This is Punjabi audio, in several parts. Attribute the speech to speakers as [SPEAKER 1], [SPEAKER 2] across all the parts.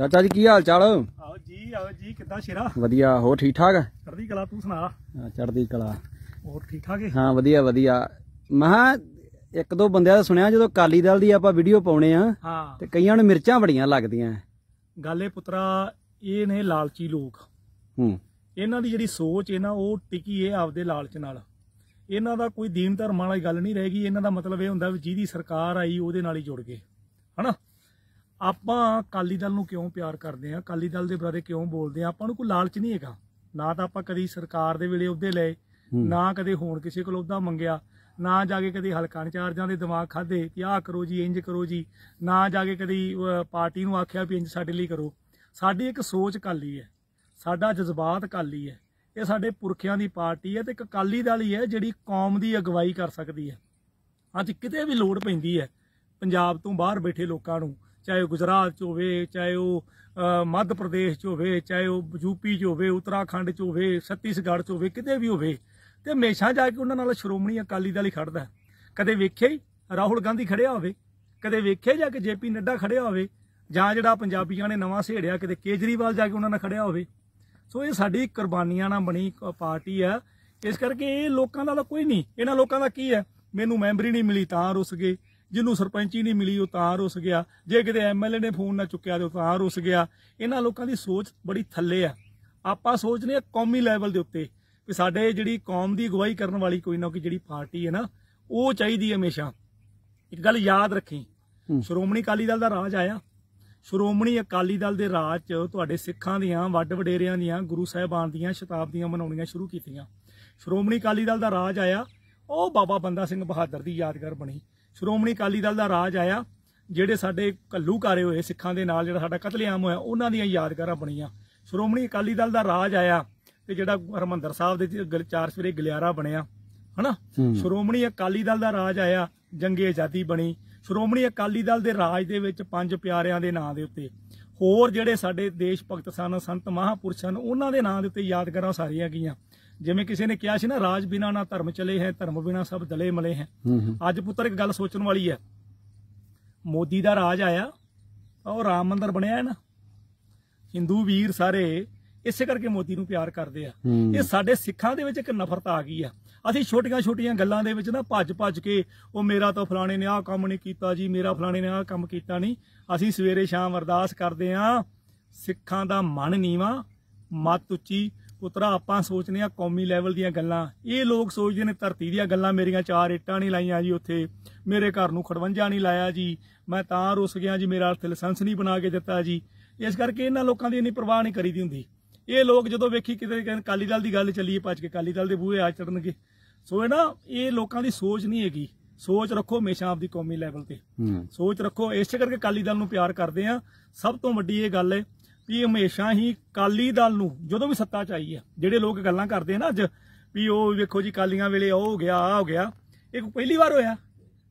[SPEAKER 1] ਚਾਚਾ ਜੀ ਕੀ ਹਾਲ ਚਾਲ ਆਓ ਜੀ ਆਓ ਜੀ ਕਿੱਦਾਂ ਸ਼ੇਰਾ ਵਧੀਆ ਹੋਰ ਠੀਕ ਠਾਕ ਚੜਦੀ ਕਲਾ ਤੂੰ ਸੁਣਾ ਹਾਂ ਚੜਦੀ ਕਲਾ ਹੋਰ ਠੀਕ ਠਾਕ ਹੈ ਹਾਂ ਵਧੀਆ ਵਧੀਆ ਮਹਾਂ ਇੱਕ ਦੋ ਬੰਦਿਆਂ ਦਾ ਸੁਣਿਆ ਜਦੋਂ ਕਾਲੀ ਦਲ ਦੀ ਆਪਾਂ ਵੀਡੀਓ ਪਾਉਣੇ ਆ ਤੇ ਕਈਆਂ ਨੂੰ ਮਿਰਚਾਂ ਬੜੀਆਂ ਲੱਗਦੀਆਂ ਗੱਲ ਇਹ ਪੁੱਤਰਾ ਇਹ ਨੇ ਲਾਲਚੀ ਲੋਕ ਹੂੰ ਇਹਨਾਂ ਦੀ ਜਿਹੜੀ ਸੋਚ ਹੈ ਨਾ ਉਹ ਟਿਕੀ ਏ ਆਪਦੇ ਲਾਲਚ ਨਾਲ ਇਹਨਾਂ ਦਾ ਕੋਈ ਦੀਨ ਧਰਮ ਵਾਲੀ ਗੱਲ ਨਹੀਂ ਰਹੇਗੀ ਇਹਨਾਂ ਦਾ ਮਤਲਬ ਇਹ ਹੁੰਦਾ ਵੀ ਜਿਹਦੀ ਸਰਕਾਰ ਆਈ ਉਹਦੇ ਨਾਲ ਹੀ ਜੁੜ ਗਏ ਹਨਾ ਆਪਾਂ ਕਾਲੀ ਦਲ ਨੂੰ ਕਿਉਂ ਪਿਆਰ ਕਰਦੇ ਆ ਕਾਲੀ ਦਲ ਦੇ ਬਾਰੇ ਕਿਉਂ ਬੋਲਦੇ ਆ ਆਪਾਂ ਨੂੰ ਕੋਈ ਲਾਲਚ ਨਹੀਂ ਹੈਗਾ ਨਾ ਤਾਂ ਆਪਾਂ ਕਦੀ ਸਰਕਾਰ ਦੇ ਵੇਲੇ ਉਹਦੇ ਲਏ ਨਾ ਕਦੇ ਹੋਣ ਕਿਸੇ ਕੋਲ ਉਹਦਾ ਮੰਗਿਆ ਨਾ ਜਾ ਕੇ ਕਦੀ ਹਲਕਾ ਚਾਰਜਾਂ ਦੇ ਦਿਮਾਗ ਖਾਦੇ ਕਿ ਆਹ ਕਰੋ ਜੀ ਇੰਜ ਕਰੋ ਜੀ ਨਾ ਜਾ ਕੇ ਕਦੀ ਪਾਰਟੀ ਨੂੰ ਆਖਿਆ ਵੀ ਇੰਜ ਸਾਡੇ ਲਈ ਕਰੋ ਸਾਡੀ ਇੱਕ ਸੋਚ ਕਾਲੀ ਹੈ ਸਾਡਾ ਜਜ਼ਬਾਤ ਕਾਲੀ ਹੈ ਇਹ ਸਾਡੇ ਪੁਰਖਿਆਂ ਦੀ ਪਾਰਟੀ ਹੈ ਤੇ ਇੱਕ ਕਾਲੀ ਦਲ ਹੀ ਹੈ ਜਿਹੜੀ ਕੌਮ ਦੀ ਅਗਵਾਈ ਕਰ ਸਕਦੀ ਹੈ ਅੱਜ ਕਿਤੇ ਵੀ ਲੋੜ ਪੈਂਦੀ ਹੈ ਪੰਜਾਬ ਤੋਂ ਬਾਹਰ ਬੈਠੇ ਲੋਕਾਂ ਨੂੰ ਚਾਹੇ ਉਹ ਗੁਜਰਾਤ 'ਚ ਹੋਵੇ ਚਾਹੇ ਉਹ ਮੱਧ ਪ੍ਰਦੇਸ਼ 'ਚ ਹੋਵੇ ਚਾਹੇ ਉਹ ਯੂਪੀ 'ਚ ਹੋਵੇ ਉਤਰਾਖੰਡ 'ਚ ਹੋਵੇ ਛੱਤੀਸਗੜ੍ਹ 'ਚ ਹੋਵੇ ਕਿਤੇ ਵੀ ਹੋਵੇ ਤੇ ਹਮੇਸ਼ਾ ਜਾ ਕੇ ਉਹਨਾਂ ਨਾਲ ਸ਼੍ਰੋਮਣੀ ਅਕਾਲੀ ਦਲ ਹੀ ਖੜਦਾ ਕਦੇ ਵੇਖਿਆ ਹੀ ਰਾਹੁਲ ਗਾਂਧੀ ਖੜਿਆ ਹੋਵੇ ਕਦੇ ਵੇਖਿਆ ਜਾ ਕੇ ਜੇਪੀ ਨੱਡਾ ਖੜਿਆ ਹੋਵੇ ਜਾਂ ਜਿਹੜਾ ਪੰਜਾਬੀਆਂ ਨੇ ਨਵਾਂ ਸਿਹੜਿਆ ਕਿਤੇ ਕੇਜਰੀਵਾਲ ਜਾ ਕੇ ਉਹਨਾਂ ਨਾਲ ਖੜਿਆ ਹੋਵੇ ਸੋ ਇਹ ਸਾਡੀ ਕੁਰਬਾਨੀਆਂ ਨਾਲ ਬਣੀ ਪਾਰਟੀ ਆ ਇਸ ਕਰਕੇ ਇਹ ਲੋਕਾਂ ਦਾ ਕੋਈ ਨਹੀਂ ਇਹਨਾਂ ਲੋਕਾਂ ਦਾ ਕੀ ਹੈ ਮੈਨੂੰ ਮੈਂਬਰੀ ਨਹੀਂ ਮਿਲੀ ਤਾਂ ਰੁੱਸ ਗਏ ਜਿਹਨੂੰ ਸਰਪੰਚੀ ਨਹੀਂ ਮਿਲੀ ਉਤਾਰ ਉਸ ਗਿਆ ਜੇ ਕਿਤੇ ਐਮਐਲਏ ਨੇ ਫੋਨ ਨਾ ਚੁੱਕਿਆ ਤੇ ਉਤਾਰ ਉਸ ਗਿਆ ਇਹਨਾਂ ਲੋਕਾਂ ਦੀ ਸੋਚ ਬੜੀ ਥੱਲੇ ਆ ਆਪਾਂ ਸੋਚਨੇ ਆ ਕੌਮੀ ਲੈਵਲ ਦੇ ਉੱਤੇ ਕਿ ਸਾਡੇ ਜਿਹੜੀ ਕੌਮ ਦੀ ਅਗਵਾਈ ਕਰਨ ਵਾਲੀ ਕੋਈ ਨਾ ਕੋਈ ਜਿਹੜੀ ਪਾਰਟੀ ਹੈ ਨਾ ਉਹ ਚਾਹੀਦੀ ਹੈ ਹਮੇਸ਼ਾ ਇੱਕ ਗੱਲ ਯਾਦ ਰੱਖੀ ਸ਼੍ਰੋਮਣੀ ਅਕਾਲੀ ਦਲ ਦਾ ਰਾਜ ਆਇਆ ਸ਼੍ਰੋਮਣੀ ਅਕਾਲੀ ਦਲ ਦੇ ਰਾਜ 'ਚ ਤੁਹਾਡੇ ਸਿੱਖਾਂ ਦੀਆਂ ਵੱਡ ਵਡੇਰਿਆਂ ਦੀਆਂ ਗੁਰੂ ਸਾਹਿਬਾਨ ਦੀਆਂ ਸ਼ਤਾਬਦੀਆਂ ਮਨਾਉਣੀਆਂ ਸ਼ੁਰੂ ਕੀਤੀਆਂ ਸ਼੍ਰੋਮਣੀ ਅਕਾਲੀ ਦਲ ਦਾ ਰਾਜ ਆਇਆ ਉਹ ਬਾਬਾ ਬੰਦਾ ਸਿੰਘ ਬਹਾਦਰ ਦੀ ਯਾਦਗਾਰ ਬਣੀ ਸ਼੍ਰੋਮਣੀ ਅਕਾਲੀ ਦਲ ਦਾ ਰਾਜ ਆਇਆ ਜਿਹੜੇ ਸਾਡੇ ਕੱਲੂ ਕਾਰੇ ਹੋਏ ਸਿੱਖਾਂ ਦੇ ਨਾਲ ਜਿਹੜਾ ਸਾਡਾ ਕਤਲੇਆਮ ਹੋਇਆ ਉਹਨਾਂ ਦੀਆਂ ਯਾਦਗਾਰਾਂ ਬਣੀਆਂ ਸ਼੍ਰੋਮਣੀ ਅਕਾਲੀ ਦਲ ਦਾ ਰਾਜ ਆਇਆ ਤੇ ਜਿਹੜਾ ਹਰਮੰਦਰ ਸਾਹਿਬ ਦੇ ਚਾਰ ਸਵੇਰੇ ਗਲਿਆਰਾ ਬਣਿਆ ਹਨਾ ਸ਼੍ਰੋਮਣੀ ਅਕਾਲੀ ਦਲ ਦਾ ਰਾਜ ਆਇਆ ਜੰਗੇ ਆਜ਼ਾਦੀ ਬਣੀ ਸ਼੍ਰੋਮਣੀ ਅਕਾਲੀ ਦਲ ਦੇ ਰਾਜ ਦੇ ਵਿੱਚ ਪੰਜ ਪਿਆਰਿਆਂ ਦੇ ਨਾਂ ਦੇ ਉੱਤੇ ਹੋਰ ਜਿਹੜੇ ਸਾਡੇ ਦੇਸ਼ ਭਗਤ ਸਨ ਸੰਤ ਮਹਾਪੁਰਸ਼ਾਂ ਨੂੰ ਉਹਨਾਂ ਦੇ ਨਾਂ ਦੇ ਉੱਤੇ ਯਾਦਗਾਰਾਂ ਸਾਰੀਆਂ ਗਈਆਂ ਜਿਵੇਂ ਕਿਸੇ ਨੇ ਕਿਹਾ ਸੀ ਨਾ ਰਾਜ ਬਿਨਾ ਨਾ ਧਰਮ ਚਲੇ ਹੈ ਧਰਮ ਬਿਨਾ ਸਭ ਦਲੇ ਮਲੇ ਹੈ ਅੱਜ ਪੁੱਤਰ ਇੱਕ ਗੱਲ ਸੋਚਣ ਵਾਲੀ ਹੈ ਮੋਦੀ ਦਾ ਰਾਜ ਆਇਆ ਉਹ ਰਾਮ ਮੰਦਰ ਬਣਿਆ ਹੈ ਨਾ Hindu ਵੀਰ ਸਾਰੇ ਇਸੇ ਕਰਕੇ ਮੋਦੀ ਨੂੰ ਪਿਆਰ ਕਰਦੇ ਆ ਇਹ ਸਾਡੇ ਸਿੱਖਾਂ ਦੇ ਵਿੱਚ ਇੱਕ ਨਫ਼ਰਤ ਆ ਗਈ ਆ ਅਸੀਂ ਛੋਟੀਆਂ-ਛੋਟੀਆਂ ਗੱਲਾਂ ਦੇ ਵਿੱਚ ਨਾ ਭੱਜ-ਭੱਜ ਕੇ ਉਹ ਮੇਰਾ ਤਾਂ ਫਲਾਣੇ ਨੇ ਆਹ ਕੰਮ ਨਹੀਂ ਕੀਤਾ ਜੀ ਮੇਰਾ ਫਲਾਣੇ ਨੇ ਆਹ ਕੰਮ ਕੀਤਾ ਨਹੀਂ ਅਸੀਂ ਸਵੇਰੇ ਸ਼ਾਮ ਅਰਦਾਸ ਕਰਦੇ ਆ ਸਿੱਖਾਂ ਦਾ ਮਨ ਨੀਵਾ ਮਤ ਉੱਚੀ ਪੁੱਤਰਾ ਆਪਾਂ ਸੋਚਨੇ ਆ ਕੌਮੀ ਲੈਵਲ ਦੀਆਂ ਗੱਲਾਂ ਇਹ ਲੋਕ ਸੋਚਦੇ ਨੇ ਧਰਤੀ ਦੀਆਂ ਗੱਲਾਂ ਮੇਰੀਆਂ ਚਾਰ ਇੱਟਾਂ ਨਹੀਂ ਲਾਈਆਂ ਜੀ ਉੱਥੇ ਮੇਰੇ ਘਰ ਨੂੰ ਖੜਵੰਜਾ ਨਹੀਂ ਲਾਇਆ ਜੀ ਮੈਂ ਤਾਂ ਰੁੱਸ ਗਿਆ ਜੀ ਮੇਰਾ ਉੱਥੇ ਲਾਇਸੈਂਸ ਨਹੀਂ ਬਣਾ ਕੇ ਦਿੱਤਾ ਜੀ ਇਸ ਕਰਕੇ ਇਹਨਾਂ ਲੋਕਾਂ ਦੀ ਇੰਨੀ ਪਰਵਾਹ ਨਹੀਂ ਕਰੀਦੀ ਹੁੰਦੀ ਇਹ ਲੋਕ ਜਦੋਂ ਵੇਖੀ ਕਿਤੇ ਕਹਿੰਦੇ ਕਾਲੀ ਦਲ ਦੀ ਗੱਲ ਚੱਲੀਏ ਪੱਜ ਕੇ ਕਾਲੀ ਦਲ ਦੇ ਬੂਹੇ ਆ ਚੜਨਗੇ ਸੋ ਇਹ ਨਾ ਇਹ ਲੋਕਾਂ ਦੀ ਸੋਚ ਨਹੀਂ ਹੈਗੀ ਸੋਚ ਰੱਖੋ ਹਮੇਸ਼ਾ ਆਪਦੀ ਕੌਮੀ ਲੈਵਲ ਤੇ ਸੋਚ ਰੱਖੋ ਇਸੇ ਕਰਕੇ ਕਾਲੀ ਦਲ ਨੂੰ ਪਿਆਰ ਕਰਦੇ ਆ ਸਭ ਤੋਂ ਵੱਡੀ ਇਹ ਗੱਲ ਹੈ ਵੀ ਹਮੇਸ਼ਾ ਹੀ ਕਾਲੀ ਦਲ ਨੂੰ ਜਦੋਂ ਵੀ ਸੱਤਾ ਚ ਆਈ ਆ ਜਿਹੜੇ ਲੋਕ ਗੱਲਾਂ ਕਰਦੇ ਨਾ ਅੱਜ ਵੀ ਉਹ ਵੇਖੋ ਜੀ ਕਾਲੀਆਂ ਵੇਲੇ ਉਹ ਹੋ ਗਿਆ ਆ ਹੋ ਗਿਆ ਇਹ ਪਹਿਲੀ ਵਾਰ ਹੋਇਆ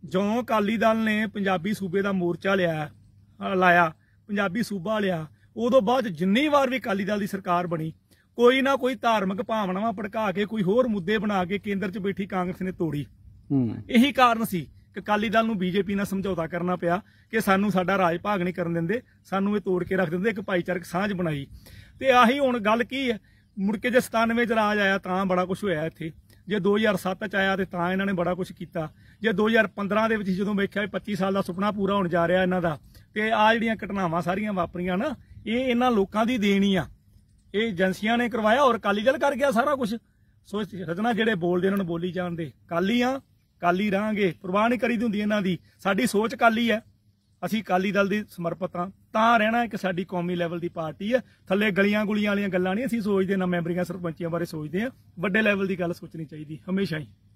[SPEAKER 1] ਜਦੋਂ ਕਾਲੀ ਦਲ ਨੇ ਪੰਜਾਬੀ ਸੂਬੇ ਦਾ ਮੋਰਚਾ ਲਿਆ ਲਾਇਆ ਪੰਜਾਬੀ ਸੂਬਾ ਲਿਆ ਉਦੋਂ ਬਾਅਦ ਜਿੰਨੀ ਵਾਰ ਵੀ ਕਾਲੀ ਦਲ ਦੀ ਸਰਕਾਰ ਬਣੀ ਕੋਈ ਨਾ ਕੋਈ ਧਾਰਮਿਕ ਭਾਵਨਾਵਾਂ ਭੜਕਾ ਕੇ ਕੋਈ ਹੋਰ ਮੁੱਦੇ ਬਣਾ ਕੇ ਕੇਂਦਰ 'ਚ ਬੈਠੀ ਕਾਂਗਰਸ ਨੇ ਤੋੜੀ ਇਹੀ ਕਾਰਨ ਸੀ ਅਕਾਲੀ ਦਲ ਨੂੰ ਬੀਜੇਪੀ ਨਾਲ ਸਮਝੌਤਾ ਕਰਨਾ ਪਿਆ ਕਿ ਸਾਨੂੰ ਸਾਡਾ ਰਾਜ ਭਾਗ ਨਹੀਂ ਕਰਨ ਦਿੰਦੇ ਸਾਨੂੰ ਇਹ ਤੋੜ ਕੇ ਰੱਖ ਦਿੰਦੇ ਇੱਕ ਭਾਈਚਾਰਕ ਸਾਂਝ ਬਣਾਈ ਤੇ ਆਹੀ ਹੁਣ ਗੱਲ ਕੀ ਹੈ ਮੁੜ ਕੇ ਜੇ 97 ਚ ਰਾਜ ਆਇਆ ਤਾਂ ਬੜਾ ਕੁਝ ਹੋਇਆ ਇੱਥੇ ਜੇ 2007 ਚ ਆਇਆ ਤੇ ਤਾਂ ਇਹਨਾਂ ਨੇ ਬੜਾ ਕੁਝ ਕੀਤਾ ਜੇ 2015 ਦੇ ਵਿੱਚ ਜਦੋਂ ਵੇਖਿਆ 25 ਸਾਲ ਦਾ ਸੁਪਨਾ ਪੂਰਾ ਹੋਣ ਜਾ ਰਿਹਾ ਇਹਨਾਂ ਦਾ ਤੇ ਆ ਜਿਹੜੀਆਂ ਘਟਨਾਵਾਂ ਸਾਰੀਆਂ ਵਾਪਰੀਆਂ ਨਾ ਇਹ ਇਹਨਾਂ ਲੋਕਾਂ ਦੀ ਦੇਣੀ ਆ ਇਹ ਏਜੰਸੀਆਂ ਨੇ ਕਰਵਾਇਆ ਔਰ ਕਾਲੀ ਜਲ ਕਰ ਗਿਆ ਸਾਰਾ ਕੁਝ ਸੋ ਰਜਨਾ ਜਿਹੜੇ ਬੋਲਦੇ ਇਹਨਾਂ ਨੂੰ ਬੋਲੀ ਜਾਣ ਦੇ ਕਾਲੀ ਆ ਕਾਲੀ ਰਾਂਗੇ ਪ੍ਰਵਾਹ ਨਹੀਂ ਕਰੀਦੀ ਹੁੰਦੀ ਇਹਨਾਂ ਦੀ ਸਾਡੀ ਸੋਚ ਕਾਲੀ ਹੈ ਅਸੀਂ ਕਾਲੀ ਦਲ ਦੀ ਸਮਰਪਿਤ ਹਾਂ ਤਾਂ ਰਹਿਣਾ ਇੱਕ ਸਾਡੀ ਕੌਮੀ ਲੈਵਲ ਦੀ ਪਾਰਟੀ ਹੈ ਥੱਲੇ ਗਲੀਆਂ ਗੁਲੀਆਂ ਵਾਲੀਆਂ ਗੱਲਾਂ ਨਹੀਂ ਅਸੀਂ ਸੋਚਦੇ ਨਾ ਮੈਂਬਰੀਆਂ ਸਰਪੰਚੀਆਂ ਬਾਰੇ ਸੋਚਦੇ ਆ ਵੱਡੇ ਲੈਵਲ ਦੀ ਗੱਲ ਸੋਚਣੀ ਚਾਹੀਦੀ ਹਮੇਸ਼ਾ ਹੀ